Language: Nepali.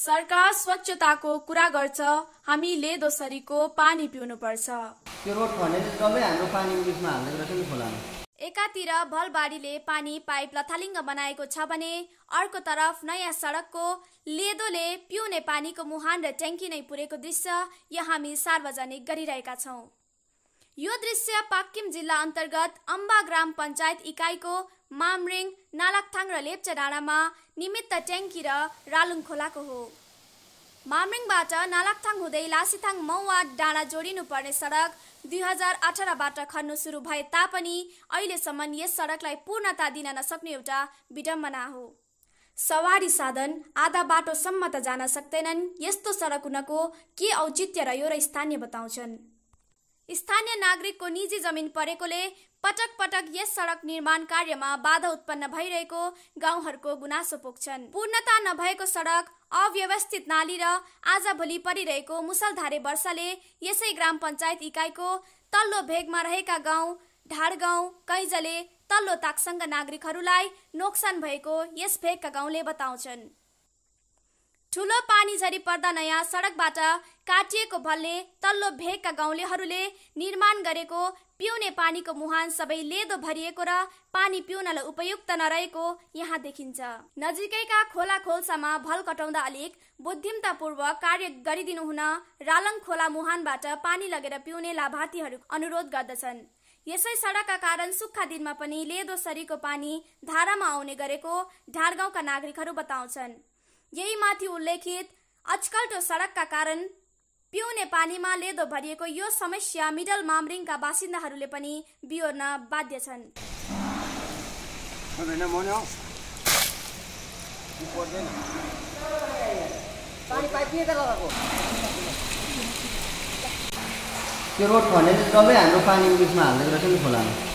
सरकार स्वच्छताको कुरा गर्छ हामीले दोसरीको पानी पिउनुपर्छ एकातिर भलबाडीले पानी पाइप लथालिङ्ग बनाएको छ भने तरफ नयाँ सडकको लेदोले पिउने पानीको मुहान र ट्याङ्की नै पुरेको दृश्य यहाँ हामी सार्वजनिक गरिरहेका छौँ यो दृश्य पाक्किम जिल्ला अन्तर्गत अम्बा ग्राम पञ्चायत इकाइको मामरिङ नालाकथाङ र लेप्चा डाँडामा निमित्त ट्याङ्की र रालुङ खोलाको हो मामरिङबाट नालाकथाङ हुँदै लासिथाङ मौवा डाँडा जोडिनुपर्ने सडक दुई हजार अठारबाट खन्नु सुरु भए तापनि अहिलेसम्म यस सडकलाई पूर्णता दिन नसक्ने एउटा विडम्बना हो सवारी साधन आधा बाटोसम्म त जान सक्दैनन् यस्तो सडक हुनको के औचित्य रह्यो र स्थानीय बताउँछन् स्थानीय नागरिकको निजी जमिन परेकोले पटक पटक यस सडक निर्माण कार्यमा बाधा उत्पन्न भइरहेको गाउँहरूको गुनासो पुग्छन् पूर्णता नभएको सडक अव्यवस्थित नाली र आजभोलि परिरहेको मुसलधारे वर्षाले यसै ग्राम पञ्चायत इकाइको तल्लो भेगमा रहेका गाउँ ढाडगाउँ कैजले तल्लो ताकसँग नागरिकहरूलाई नोक्सान भएको यस भेगका गाउँले बताउँछन् ठुलो पानी झरी पर्दा नयाँ सडकबाट काटिएको भल्ले तल्लो भेगका गाउँलेहरूले निर्माण गरेको पिउने पानीको मुहान सबै लेदो भरिएको र पानी पिउनलाई उपयुक्त नरहेको यहाँ देखिन्छ नजिकैका खोला खोल्सामा भल कटाउँदा अलिक बुद्धिमतापूर्वक कार्य गरिदिनु हुन रालङ खोला मुहानबाट पानी लगेर पिउने लाभार्थीहरू अनुरोध गर्दछन् यसै सडकका कारण सुक्खा दिनमा पनि लेदो सरीको पानी धारामा आउने गरेको ढाडगाउँका नागरिकहरू बताउँछन् यही माथि उल्लेखित अचकल्टो सडकका कारण पिउने पानीमा लेदो भरिएको यो समस्या मिडल मामरिङका बासिन्दाहरूले पनि बिहोर्न बाध्य छन् त्यो रोड खनेर सबै हाम्रो पानी उयसमा हाल्दै रहेछ नि खोलामा